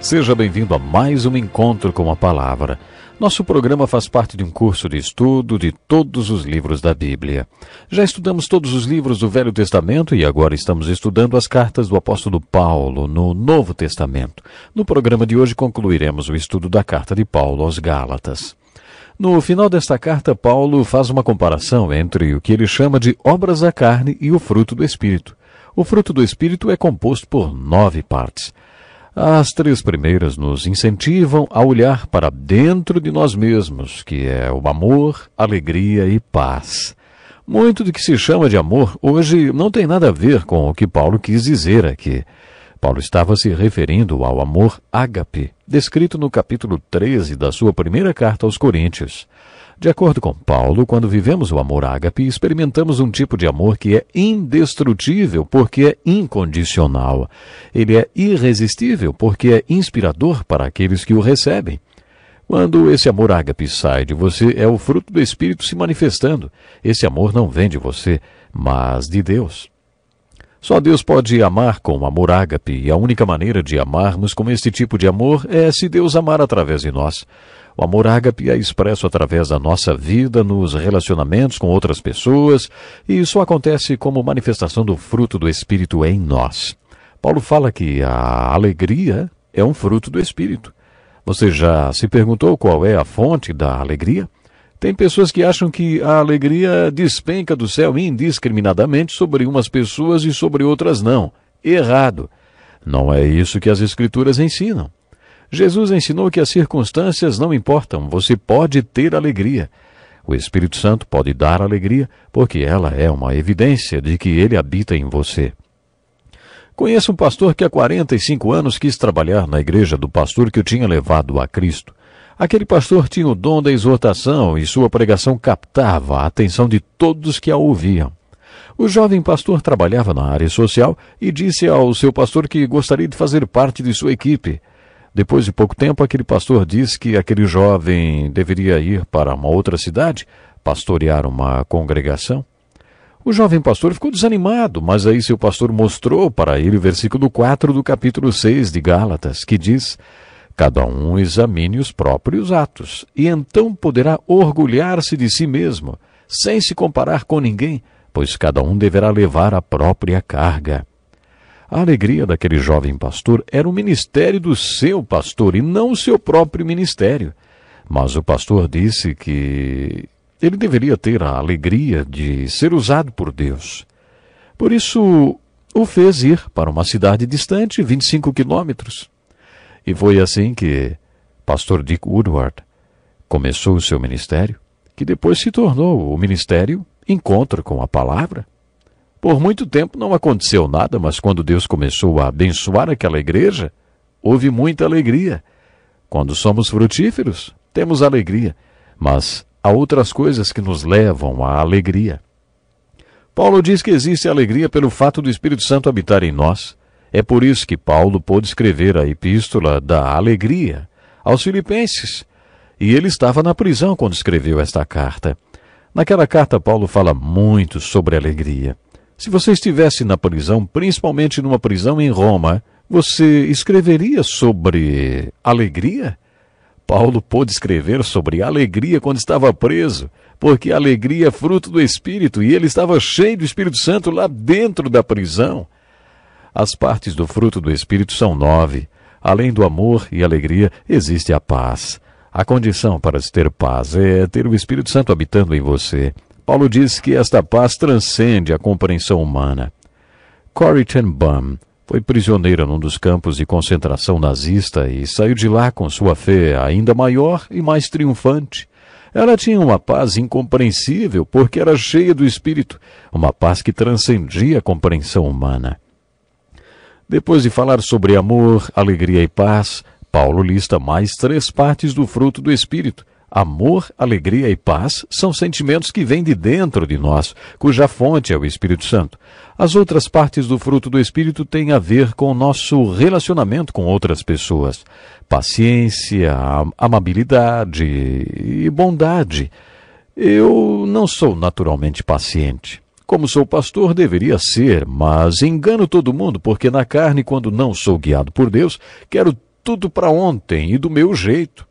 Seja bem-vindo a mais um encontro com a palavra. Nosso programa faz parte de um curso de estudo de todos os livros da Bíblia. Já estudamos todos os livros do Velho Testamento e agora estamos estudando as cartas do apóstolo Paulo no Novo Testamento. No programa de hoje concluiremos o estudo da carta de Paulo aos Gálatas. No final desta carta, Paulo faz uma comparação entre o que ele chama de obras da carne e o fruto do espírito. O fruto do espírito é composto por nove partes. As três primeiras nos incentivam a olhar para dentro de nós mesmos, que é o amor, alegria e paz. Muito do que se chama de amor hoje não tem nada a ver com o que Paulo quis dizer aqui. Paulo estava se referindo ao amor ágape, descrito no capítulo 13 da sua primeira carta aos Coríntios. De acordo com Paulo, quando vivemos o amor ágape, experimentamos um tipo de amor que é indestrutível porque é incondicional. Ele é irresistível porque é inspirador para aqueles que o recebem. Quando esse amor ágape sai de você, é o fruto do Espírito se manifestando. Esse amor não vem de você, mas de Deus. Só Deus pode amar com amor ágape, e a única maneira de amarmos com este tipo de amor é se Deus amar através de nós. O amor ágape é expresso através da nossa vida, nos relacionamentos com outras pessoas, e isso acontece como manifestação do fruto do Espírito em nós. Paulo fala que a alegria é um fruto do Espírito. Você já se perguntou qual é a fonte da alegria? Tem pessoas que acham que a alegria despenca do céu indiscriminadamente sobre umas pessoas e sobre outras não. Errado. Não é isso que as Escrituras ensinam. Jesus ensinou que as circunstâncias não importam, você pode ter alegria. O Espírito Santo pode dar alegria, porque ela é uma evidência de que ele habita em você. Conheço um pastor que há 45 anos quis trabalhar na igreja do pastor que o tinha levado a Cristo. Aquele pastor tinha o dom da exortação e sua pregação captava a atenção de todos que a ouviam. O jovem pastor trabalhava na área social e disse ao seu pastor que gostaria de fazer parte de sua equipe. Depois de pouco tempo, aquele pastor disse que aquele jovem deveria ir para uma outra cidade pastorear uma congregação. O jovem pastor ficou desanimado, mas aí seu pastor mostrou para ele o versículo 4 do capítulo 6 de Gálatas, que diz: Cada um examine os próprios atos, e então poderá orgulhar-se de si mesmo, sem se comparar com ninguém, pois cada um deverá levar a própria carga. A alegria daquele jovem pastor era o ministério do seu pastor e não o seu próprio ministério. Mas o pastor disse que ele deveria ter a alegria de ser usado por Deus. Por isso, o fez ir para uma cidade distante, 25 quilômetros. E foi assim que pastor Dick Woodward começou o seu ministério, que depois se tornou o ministério Encontro com a Palavra. Por muito tempo não aconteceu nada, mas quando Deus começou a abençoar aquela igreja, houve muita alegria. Quando somos frutíferos, temos alegria, mas há outras coisas que nos levam à alegria. Paulo diz que existe alegria pelo fato do Espírito Santo habitar em nós é por isso que Paulo pôde escrever a epístola da alegria aos Filipenses. E ele estava na prisão quando escreveu esta carta. Naquela carta, Paulo fala muito sobre alegria. Se você estivesse na prisão, principalmente numa prisão em Roma, você escreveria sobre alegria? Paulo pôde escrever sobre alegria quando estava preso, porque alegria é fruto do Espírito e ele estava cheio do Espírito Santo lá dentro da prisão. As partes do fruto do Espírito são nove. Além do amor e alegria, existe a paz. A condição para se ter paz é ter o Espírito Santo habitando em você. Paulo diz que esta paz transcende a compreensão humana. Corrie ten Bum foi prisioneira num dos campos de concentração nazista e saiu de lá com sua fé ainda maior e mais triunfante. Ela tinha uma paz incompreensível porque era cheia do Espírito, uma paz que transcendia a compreensão humana. Depois de falar sobre amor, alegria e paz, Paulo lista mais três partes do fruto do Espírito. Amor, alegria e paz são sentimentos que vêm de dentro de nós, cuja fonte é o Espírito Santo. As outras partes do fruto do Espírito têm a ver com o nosso relacionamento com outras pessoas. Paciência, amabilidade e bondade. Eu não sou naturalmente paciente. Como sou pastor, deveria ser, mas engano todo mundo, porque na carne, quando não sou guiado por Deus, quero tudo para ontem e do meu jeito.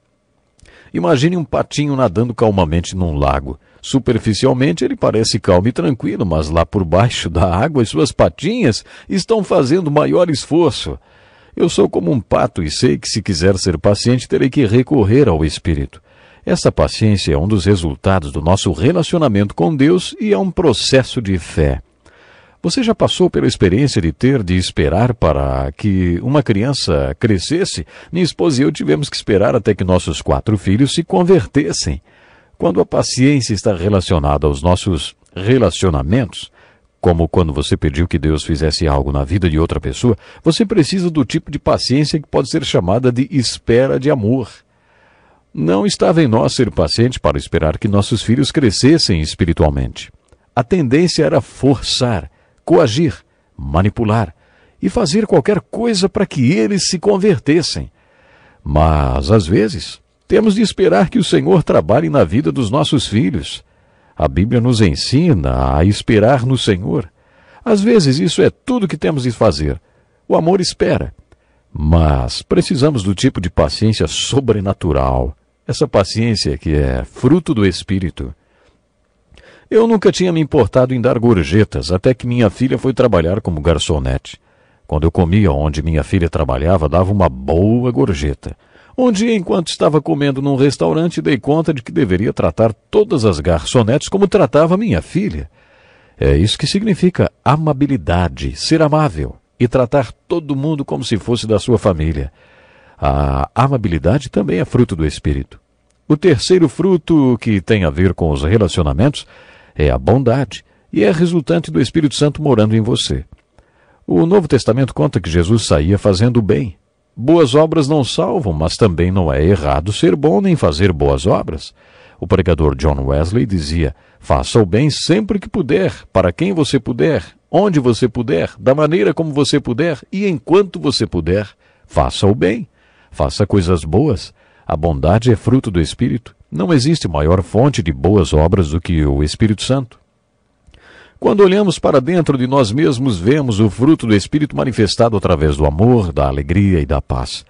Imagine um patinho nadando calmamente num lago. Superficialmente ele parece calmo e tranquilo, mas lá por baixo da água as suas patinhas estão fazendo maior esforço. Eu sou como um pato e sei que se quiser ser paciente terei que recorrer ao espírito. Essa paciência é um dos resultados do nosso relacionamento com Deus e é um processo de fé. Você já passou pela experiência de ter de esperar para que uma criança crescesse? Minha esposa e eu tivemos que esperar até que nossos quatro filhos se convertessem. Quando a paciência está relacionada aos nossos relacionamentos, como quando você pediu que Deus fizesse algo na vida de outra pessoa, você precisa do tipo de paciência que pode ser chamada de espera de amor. Não estava em nós ser paciente para esperar que nossos filhos crescessem espiritualmente. A tendência era forçar, coagir, manipular e fazer qualquer coisa para que eles se convertessem. Mas, às vezes, temos de esperar que o Senhor trabalhe na vida dos nossos filhos. A Bíblia nos ensina a esperar no Senhor. Às vezes, isso é tudo que temos de fazer. O amor espera. Mas precisamos do tipo de paciência sobrenatural essa paciência que é fruto do Espírito. Eu nunca tinha me importado em dar gorjetas até que minha filha foi trabalhar como garçonete. Quando eu comia onde minha filha trabalhava, dava uma boa gorjeta. Um dia, enquanto estava comendo num restaurante, dei conta de que deveria tratar todas as garçonetes como tratava minha filha. É isso que significa amabilidade, ser amável e tratar todo mundo como se fosse da sua família. A amabilidade também é fruto do Espírito. O terceiro fruto, que tem a ver com os relacionamentos, é a bondade e é resultante do Espírito Santo morando em você. O Novo Testamento conta que Jesus saía fazendo o bem. Boas obras não salvam, mas também não é errado ser bom nem fazer boas obras. O pregador John Wesley dizia: faça o bem sempre que puder, para quem você puder, onde você puder, da maneira como você puder e enquanto você puder. Faça o bem. Faça coisas boas. A bondade é fruto do Espírito. Não existe maior fonte de boas obras do que o Espírito Santo. Quando olhamos para dentro de nós mesmos, vemos o fruto do Espírito manifestado através do amor, da alegria e da paz.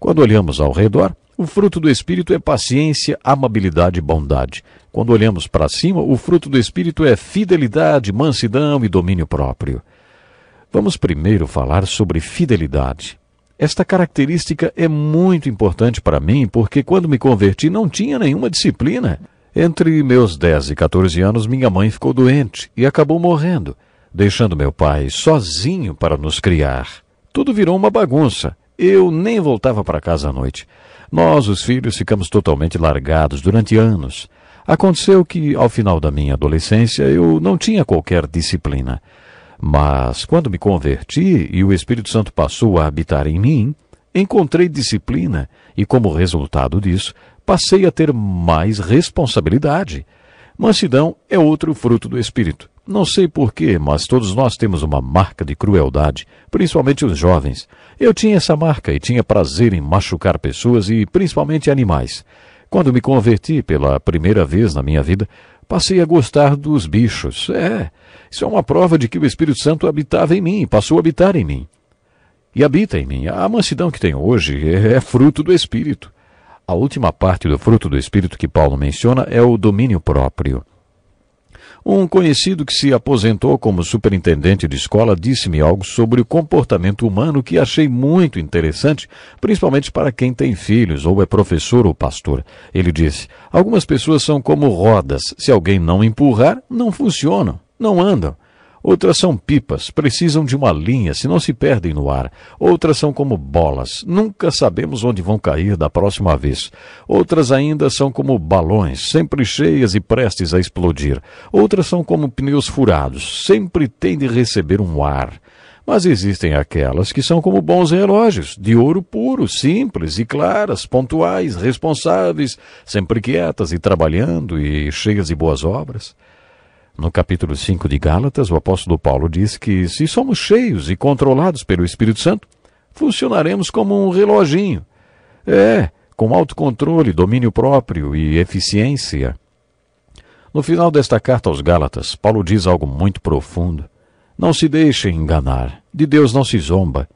Quando olhamos ao redor, o fruto do Espírito é paciência, amabilidade e bondade. Quando olhamos para cima, o fruto do Espírito é fidelidade, mansidão e domínio próprio. Vamos primeiro falar sobre fidelidade. Esta característica é muito importante para mim porque, quando me converti, não tinha nenhuma disciplina. Entre meus 10 e 14 anos, minha mãe ficou doente e acabou morrendo, deixando meu pai sozinho para nos criar. Tudo virou uma bagunça. Eu nem voltava para casa à noite. Nós, os filhos, ficamos totalmente largados durante anos. Aconteceu que, ao final da minha adolescência, eu não tinha qualquer disciplina. Mas quando me converti e o Espírito Santo passou a habitar em mim, encontrei disciplina e, como resultado disso, passei a ter mais responsabilidade. Mansidão é outro fruto do Espírito. Não sei porquê, mas todos nós temos uma marca de crueldade, principalmente os jovens. Eu tinha essa marca e tinha prazer em machucar pessoas e principalmente animais. Quando me converti pela primeira vez na minha vida, Passei a gostar dos bichos. É, isso é uma prova de que o Espírito Santo habitava em mim, passou a habitar em mim. E habita em mim. A mansidão que tenho hoje é, é fruto do Espírito. A última parte do fruto do Espírito que Paulo menciona é o domínio próprio. Um conhecido que se aposentou como superintendente de escola disse-me algo sobre o comportamento humano que achei muito interessante, principalmente para quem tem filhos ou é professor ou pastor. Ele disse: Algumas pessoas são como rodas, se alguém não empurrar, não funcionam, não andam. Outras são pipas, precisam de uma linha, senão se perdem no ar. Outras são como bolas, nunca sabemos onde vão cair da próxima vez. Outras ainda são como balões, sempre cheias e prestes a explodir. Outras são como pneus furados, sempre têm de receber um ar. Mas existem aquelas que são como bons relógios, de ouro puro, simples e claras, pontuais, responsáveis, sempre quietas e trabalhando e cheias de boas obras. No capítulo 5 de Gálatas, o apóstolo Paulo diz que se somos cheios e controlados pelo Espírito Santo, funcionaremos como um reloginho. É, com autocontrole, domínio próprio e eficiência. No final desta carta aos Gálatas, Paulo diz algo muito profundo. Não se deixem enganar, de Deus não se zomba,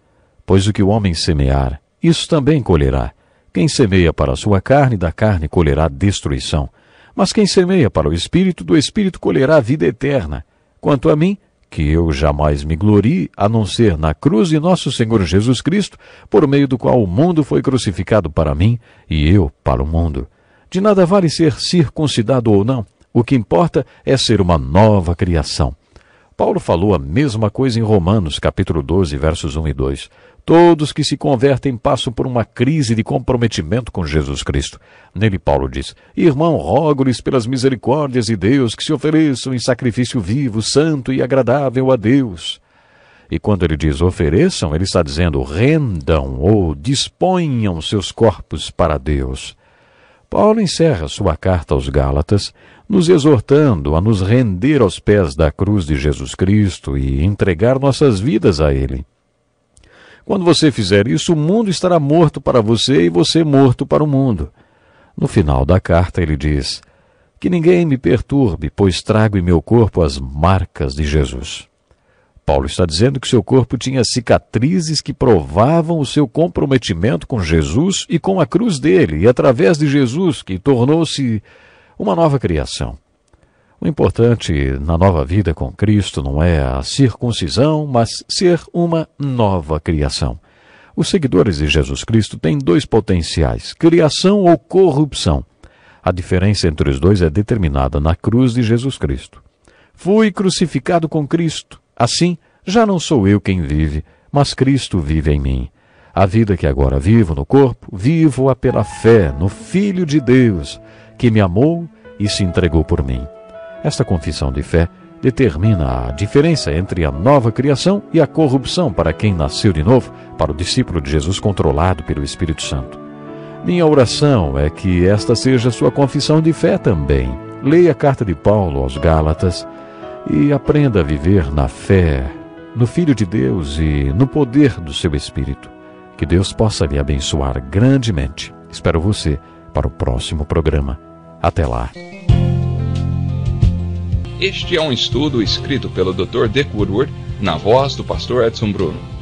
pois o que o homem semear, isso também colherá. Quem semeia para a sua carne, da carne colherá destruição. Mas quem semeia para o espírito, do espírito colherá a vida eterna. Quanto a mim, que eu jamais me glorie, a não ser na cruz de nosso Senhor Jesus Cristo, por meio do qual o mundo foi crucificado para mim e eu para o mundo. De nada vale ser circuncidado ou não, o que importa é ser uma nova criação. Paulo falou a mesma coisa em Romanos, capítulo 12, versos 1 e 2. Todos que se convertem passam por uma crise de comprometimento com Jesus Cristo. Nele, Paulo diz: Irmão, rogo-lhes pelas misericórdias de Deus que se ofereçam em sacrifício vivo, santo e agradável a Deus. E quando ele diz ofereçam, ele está dizendo rendam ou disponham seus corpos para Deus. Paulo encerra sua carta aos Gálatas, nos exortando a nos render aos pés da cruz de Jesus Cristo e entregar nossas vidas a Ele. Quando você fizer isso, o mundo estará morto para você e você morto para o mundo. No final da carta, ele diz: Que ninguém me perturbe, pois trago em meu corpo as marcas de Jesus. Paulo está dizendo que seu corpo tinha cicatrizes que provavam o seu comprometimento com Jesus e com a cruz dele, e através de Jesus, que tornou-se uma nova criação. O importante na nova vida com Cristo não é a circuncisão, mas ser uma nova criação. Os seguidores de Jesus Cristo têm dois potenciais: criação ou corrupção. A diferença entre os dois é determinada na cruz de Jesus Cristo. Fui crucificado com Cristo. Assim, já não sou eu quem vive, mas Cristo vive em mim. A vida que agora vivo no corpo, vivo-a pela fé no Filho de Deus, que me amou e se entregou por mim. Esta confissão de fé determina a diferença entre a nova criação e a corrupção para quem nasceu de novo, para o discípulo de Jesus controlado pelo Espírito Santo. Minha oração é que esta seja sua confissão de fé também. Leia a carta de Paulo aos Gálatas e aprenda a viver na fé, no Filho de Deus e no poder do seu Espírito. Que Deus possa lhe abençoar grandemente. Espero você para o próximo programa. Até lá. Este é um estudo escrito pelo Dr. Dick Woodward, na voz do pastor Edson Bruno.